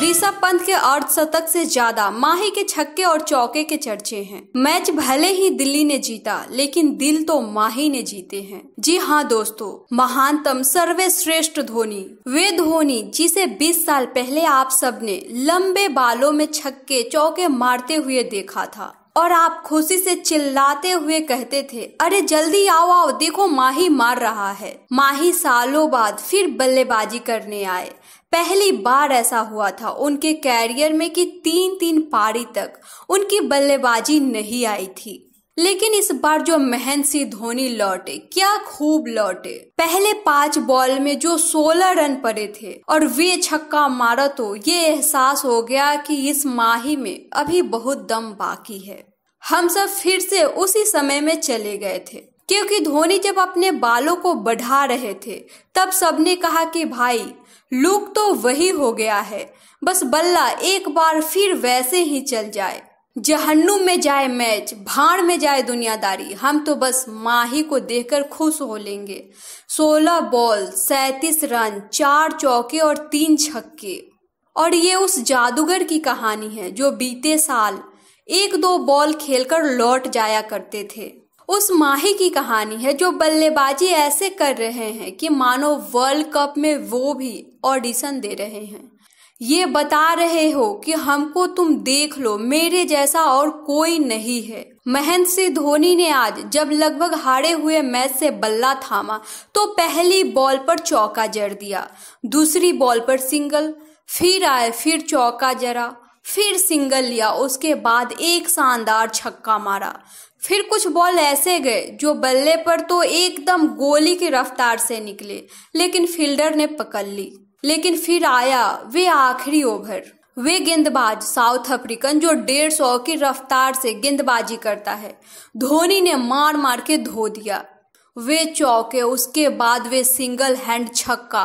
ऋषभ पंत के अर्धशतक से ज्यादा माही के छक्के और चौके के चर्चे हैं मैच भले ही दिल्ली ने जीता लेकिन दिल तो माही ने जीते हैं जी हाँ दोस्तों महानतम सर्वश्रेष्ठ धोनी वे धोनी जिसे 20 साल पहले आप सब ने लंबे बालों में छक्के चौके मारते हुए देखा था और आप खुशी से चिल्लाते हुए कहते थे अरे जल्दी आओ आओ देखो माही मार रहा है माही सालों बाद फिर बल्लेबाजी करने आए पहली बार ऐसा हुआ था उनके कैरियर में कि तीन तीन पारी तक उनकी बल्लेबाजी नहीं आई थी लेकिन इस बार जो महेंद्र सिंह धोनी लौटे क्या खूब लौटे पहले पांच बॉल में जो सोलह रन पड़े थे और वे छक्का मारा तो ये एहसास हो गया कि इस माही में अभी बहुत दम बाकी है हम सब फिर से उसी समय में चले गए थे क्योंकि धोनी जब अपने बालों को बढ़ा रहे थे तब सबने कहा कि भाई लुक तो वही हो गया है बस बल्ला एक बार फिर वैसे ही चल जाए जहन्नुम में जाए मैच भाड़ में जाए दुनियादारी हम तो बस माही को देखकर खुश हो लेंगे सोलह बॉल सैतीस रन चार चौके और तीन छक्के और ये उस जादूगर की कहानी है जो बीते साल एक दो बॉल खेलकर लौट जाया करते थे उस माही की कहानी है जो बल्लेबाजी ऐसे कर रहे हैं कि मानो वर्ल्ड कप में वो भी ऑडिशन दे रहे हैं ये बता रहे हो कि हमको तुम देख लो मेरे जैसा और कोई नहीं है महेंद्र सिंह धोनी ने आज जब लगभग हारे हुए मैच से बल्ला थामा तो पहली बॉल पर चौका जड़ दिया दूसरी बॉल पर सिंगल फिर आए फिर चौका जरा फिर सिंगल लिया उसके बाद एक शानदार छक्का मारा फिर कुछ बॉल ऐसे गए जो बल्ले पर तो एकदम गोली की रफ्तार से निकले लेकिन फील्डर ने पकड़ ली लेकिन फिर आया वे आखिरी ओवर वे गेंदबाज साउथ अफ्रीकन जो डेढ़ सौ की रफ्तार से गेंदबाजी करता है धोनी ने मार मार के धो दिया वे चौके उसके बाद वे सिंगल हैंड छक्का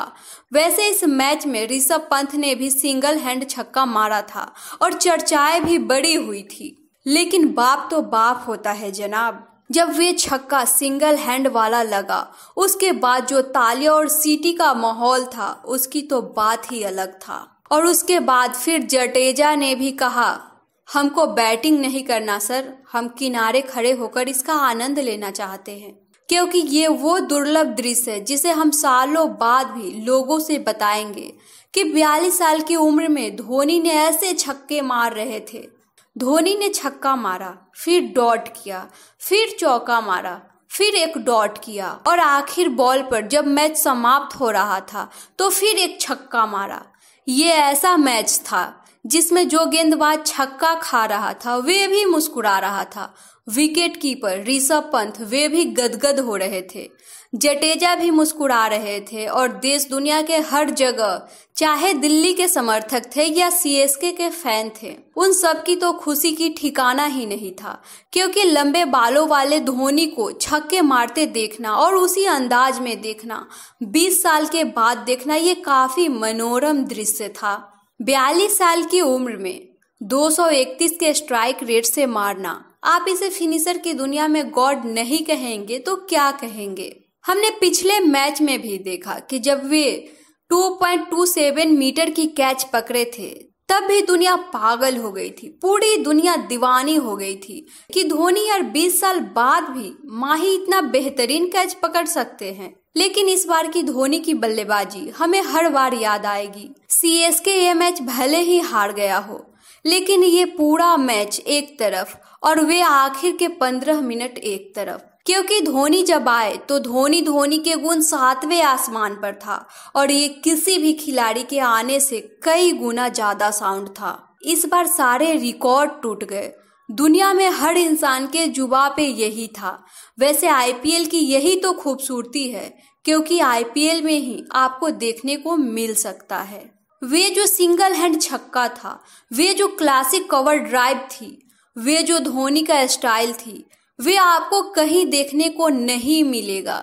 वैसे इस मैच में ऋषभ पंत ने भी सिंगल हैंड छक्का मारा था और चर्चाएं भी बड़ी हुई थी लेकिन बाप तो बाप होता है जनाब जब वे छक्का सिंगल हैंड वाला लगा उसके बाद जो तालिया और सीटी का माहौल था उसकी तो बात ही अलग था और उसके बाद फिर जटेजा ने भी कहा हमको बैटिंग नहीं करना सर हम किनारे खड़े होकर इसका आनंद लेना चाहते हैं क्योंकि ये वो दुर्लभ दृश्य है जिसे हम सालों बाद भी लोगों से बताएंगे कि 42 साल की उम्र में धोनी ने ऐसे छक्के मार रहे थे धोनी ने छक्का मारा फिर डॉट किया फिर चौका मारा फिर एक डॉट किया और आखिर बॉल पर जब मैच समाप्त हो रहा था तो फिर एक छक्का मारा ये ऐसा मैच था जिसमें जो गेंदबाज छक्का खा रहा था वे भी मुस्कुरा रहा था विकेट कीपर ऋषभ पंत वे भी गदगद हो रहे थे जटेजा भी मुस्कुरा रहे थे और देश दुनिया के हर जगह चाहे दिल्ली के समर्थक थे या सीएसके के फैन थे उन सब की तो खुशी की ठिकाना ही नहीं था क्योंकि लंबे बालों वाले धोनी को छक्के मारते देखना और उसी अंदाज में देखना 20 साल के बाद देखना ये काफी मनोरम दृश्य था बयालीस साल की उम्र में 231 के स्ट्राइक रेट से मारना आप इसे फिनिशर की दुनिया में गॉड नहीं कहेंगे तो क्या कहेंगे हमने पिछले मैच में भी देखा कि जब वे 2.27 मीटर की कैच पकड़े थे तब भी दुनिया पागल हो गई थी पूरी दुनिया दीवानी हो गई थी कि धोनी यार 20 साल बाद भी माही इतना बेहतरीन कैच पकड़ सकते हैं लेकिन इस बार की धोनी की बल्लेबाजी हमें हर बार याद आएगी सी एस के ये मैच भले ही हार गया हो लेकिन ये पूरा मैच एक तरफ और वे आखिर के पंद्रह मिनट एक तरफ क्योंकि धोनी जब आए तो धोनी धोनी के गुण सातवें आसमान पर था और ये किसी भी खिलाड़ी के आने से कई गुना ज्यादा साउंड था इस बार सारे रिकॉर्ड टूट गए दुनिया में हर इंसान के जुबा पे यही था वैसे आईपीएल की यही तो खूबसूरती है क्योंकि आईपीएल में ही आपको देखने को मिल सकता है वे जो सिंगल हैंड छक्का था वे जो क्लासिक कवर ड्राइव थी वे जो धोनी का स्टाइल थी वे आपको कहीं देखने को नहीं मिलेगा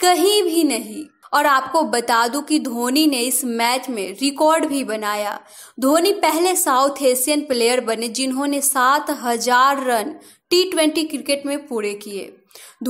कहीं भी नहीं और आपको बता दूं कि धोनी ने इस मैच में रिकॉर्ड भी बनाया धोनी पहले साउथ एशियन प्लेयर बने जिन्होंने सात हजार रन टी ट्वेंटी क्रिकेट में पूरे किए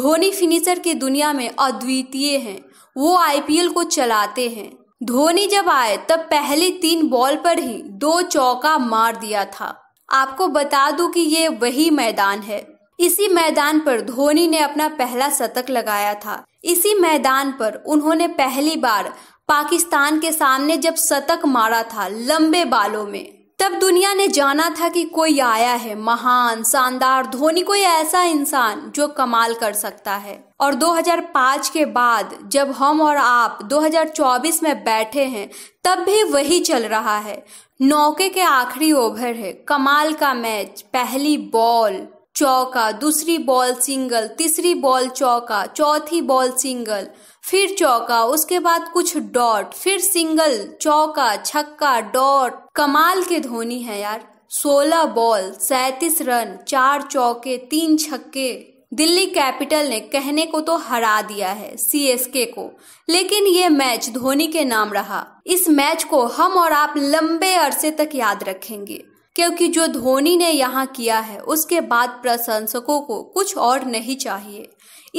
धोनी फिनिशर की दुनिया में अद्वितीय हैं वो आईपीएल को चलाते हैं धोनी जब आए तब पहले तीन बॉल पर ही दो चौका मार दिया था आपको बता दूं कि ये वही मैदान है इसी मैदान पर धोनी ने अपना पहला शतक लगाया था इसी मैदान पर उन्होंने पहली बार पाकिस्तान के सामने जब शतक मारा था लंबे बालों में तब दुनिया ने जाना था कि कोई आया है महान शानदार धोनी कोई ऐसा इंसान जो कमाल कर सकता है और 2005 के बाद जब हम और आप 2024 में बैठे हैं तब भी वही चल रहा है नौके के आखिरी ओवर है कमाल का मैच पहली बॉल चौका दूसरी बॉल सिंगल तीसरी बॉल चौका चौथी बॉल सिंगल फिर चौका उसके बाद कुछ डॉट फिर सिंगल चौका छक्का डॉट कमाल के धोनी है यार सोलह बॉल सैतीस रन चार चौके तीन छक्के दिल्ली कैपिटल ने कहने को तो हरा दिया है सीएसके को लेकिन ये मैच धोनी के नाम रहा इस मैच को हम और आप लंबे अरसे तक याद रखेंगे क्योंकि जो धोनी ने यहाँ किया है उसके बाद प्रशंसकों को कुछ और नहीं चाहिए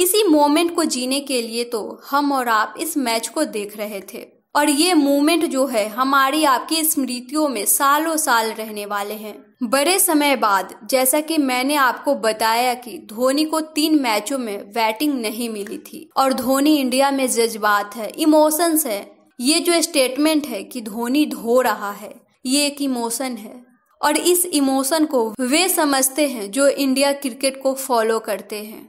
इसी मोमेंट को जीने के लिए तो हम और आप इस मैच को देख रहे थे और ये मूवमेंट जो है हमारी आपकी स्मृतियों में सालों साल रहने वाले हैं बड़े समय बाद जैसा कि मैंने आपको बताया कि धोनी को तीन मैचों में बैटिंग नहीं मिली थी और धोनी इंडिया में जज्बात है इमोशंस है ये जो स्टेटमेंट है कि धोनी धो रहा है ये एक इमोशन है और इस इमोशन को वे समझते हैं जो इंडिया क्रिकेट को फॉलो करते हैं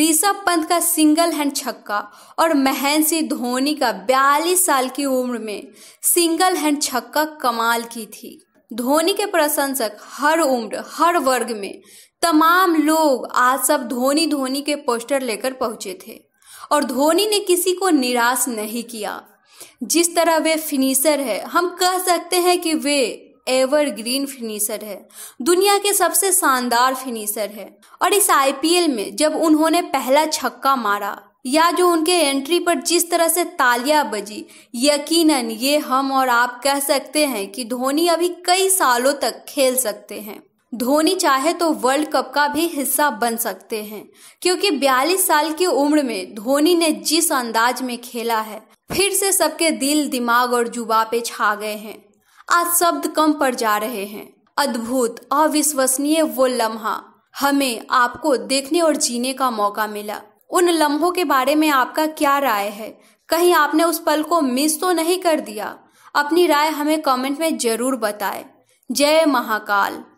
ऋषभ पंत का सिंगल हैंड छक्का और महेंद्र सिंह धोनी का 42 साल की उम्र में सिंगल हैंड छक्का कमाल की थी धोनी के प्रशंसक हर उम्र हर वर्ग में तमाम लोग आज सब धोनी धोनी के पोस्टर लेकर पहुंचे थे और धोनी ने किसी को निराश नहीं किया जिस तरह वे फिनिशर है हम कह सकते हैं कि वे एवरग्रीन फिनिशर है दुनिया के सबसे शानदार फिनिशर है और इस आईपीएल में जब उन्होंने पहला छक्का मारा या जो उनके एंट्री पर जिस तरह से तालियां बजी यकीनन ये हम और आप कह सकते हैं कि धोनी अभी कई सालों तक खेल सकते हैं धोनी चाहे तो वर्ल्ड कप का भी हिस्सा बन सकते हैं क्योंकि 42 साल की उम्र में धोनी ने जिस अंदाज में खेला है फिर से सबके दिल दिमाग और जुबा पे छा गए हैं आज शब्द कम पड़ जा रहे हैं अद्भुत अविश्वसनीय वो लम्हा हमें आपको देखने और जीने का मौका मिला उन लम्हों के बारे में आपका क्या राय है कहीं आपने उस पल को मिस तो नहीं कर दिया अपनी राय हमें कमेंट में जरूर बताएं जय महाकाल